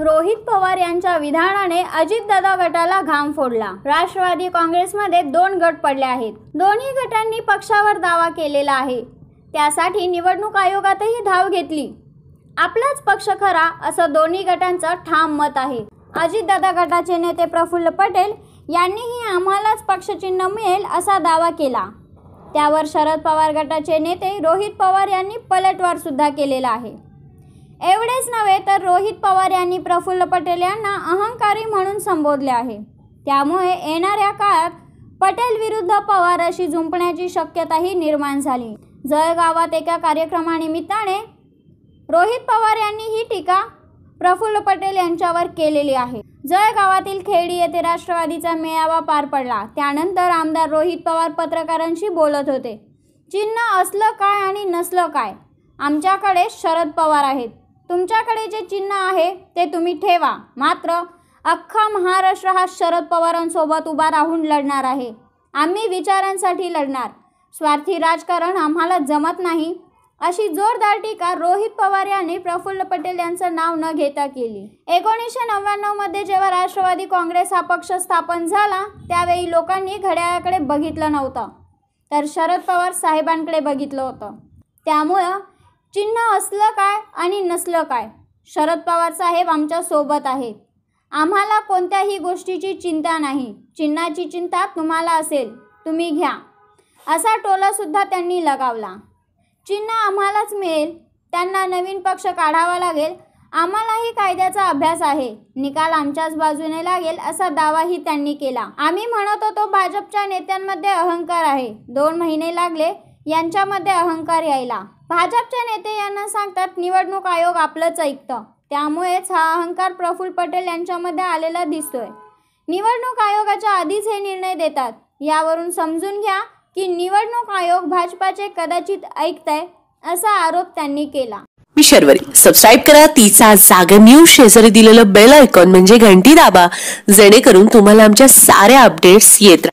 रोहित पवार यांच्या विधानाने अजितदादा गटाला घाम फोडला राष्ट्रवादी काँग्रेसमध्ये दोन गट पडले आहेत दोन्ही गटांनी पक्षावर दावा केलेला आहे त्यासाठी निवडणूक आयोगातही धाव घेतली आपलाच पक्ष खरा असं दोन्ही गटांचं ठाम मत आहे अजितदादा गटाचे नेते प्रफुल्ल पटेल यांनीही आम्हालाच पक्षचिन्ह मिळेल असा दावा केला त्यावर शरद पवार गटाचे नेते रोहित पवार यांनी पलटवार सुद्धा केलेला आहे एवढेच नव्हे तर रोहित पवार यांनी प्रफुल्ल पटेल यांना अहंकारी म्हणून संबोधले आहे त्यामुळे येणाऱ्या काळात पटेल विरुद्ध पवार अशी जुंपण्याची शक्यताही निर्माण झाली जळगावात एका कार्यक्रमानिमित्ताने रोहित पवार यांनी ही टीका प्रफुल्ल पटेल यांच्यावर केलेली आहे जळगावातील खेडी येथे राष्ट्रवादीचा मेळावा पार पडला त्यानंतर आमदार रोहित पवार पत्रकारांशी बोलत होते चिन्ह असलं काय आणि नसलं काय आमच्याकडे शरद पवार आहेत तुमच्याकडे जे चिन्ह आहे ते तुम्ही ठेवा मात्र अख्खा महाराष्ट्र हा शरद पवारांसोबत उभा राहून लढणार आहे आम्ही विचारांसाठी लढणार स्वार्थी राजकारण आम्हाला जमत नाही अशी जोरदार टीका रोहित पवार यांनी प्रफुल्ल पटेल यांचं नाव न घेता केली एकोणीसशे मध्ये जेव्हा राष्ट्रवादी काँग्रेस हा पक्ष स्थापन झाला त्यावेळी लोकांनी घड्याळाकडे बघितलं नव्हतं तर शरद पवार साहेबांकडे बघितलं होतं त्यामुळं चिन्ह असलं काय आणि नसलं काय शरद पवार साहेब आमच्या सोबत आहेत आम्हाला कोणत्याही गोष्टीची चिंता नाही चिन्हाची चिंता तुम्हाला असेल तुम्ही घ्या असा टोलासुद्धा त्यांनी लगावला चिन्ह आम्हालाच मिळेल त्यांना नवीन पक्ष काढावा लागेल आम्हालाही कायद्याचा अभ्यास आहे निकाल आमच्याच बाजूने लागेल असा दावाही त्यांनी केला आम्ही म्हणत होतो भाजपच्या नेत्यांमध्ये अहंकार आहे दोन महिने लागले यांच्यामध्ये अहंकार यायला भाजपचे नेते यांना सांगतात निवडणूक आयोग आपलंच ऐकतं त्यामुळेच हा अहंकार प्रफुल्ल पटेल यांच्यामध्ये आलेला दिसतोय निवडणूक आयोगाच्या आधीच हे निर्णय देतात यावरून समजून घ्या की निवडणूक आयोग भाजपाचे कदाचित ऐकतंय असा आरोप त्यांनी केला मी सबस्क्राईब करा तिचा जागर न्यूज शेजारी दिलेलं बेल ऐकॉन म्हणजे घंटी दाबा जेणेकरून तुम्हाला आमच्या साऱ्या अपडेट्स येत